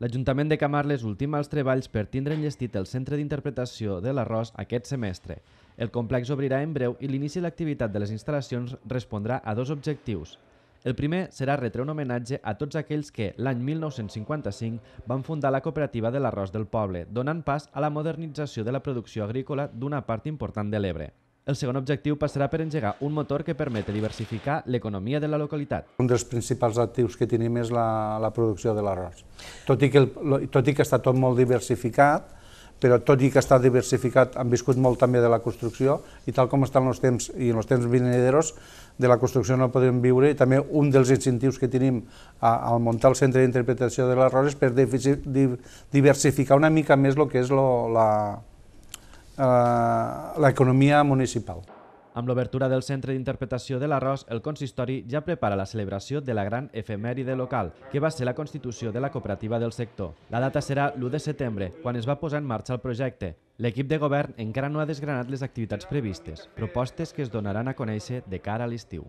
L'Ajuntament de Camarles ultima els treballs per tindre enllestit el Centre d'Interpretació de l'Arròs aquest semestre. El complex obrirà en breu i l'inici de l'activitat de les instal·lacions respondrà a dos objectius. El primer serà retre un homenatge a tots aquells que, l'any 1955, van fundar la cooperativa de l'arròs del poble, donant pas a la modernització de la producció agrícola d'una part important de l'Ebre. El segon objectiu passarà per engegar un motor que permeti diversificar l'economia de la localitat. Un dels principals actius que tenim és la, la producció de l'arròs. Tot, i que el, tot i que està tot molt diversificat, però tot i que està diversificat, han viscut molt també de la construcció i tal com estan els temps i els temps vinideros de la construcció no podem viure i també un dels incentius que tenim al muntar el centre d'interpretació de l'arròs és per diversificar una mica més el que és lo, la, Eh, l'economia municipal. Amb l'obertura del Centre d'Interpretació de l'Arròs, el consistori ja prepara la celebració de la gran efemèride local, que va ser la constitució de la cooperativa del sector. La data serà l'1 de setembre, quan es va posar en marxa el projecte. L'equip de govern encara no ha desgranat les activitats previstes, propostes que es donaran a conèixer de cara a l'estiu.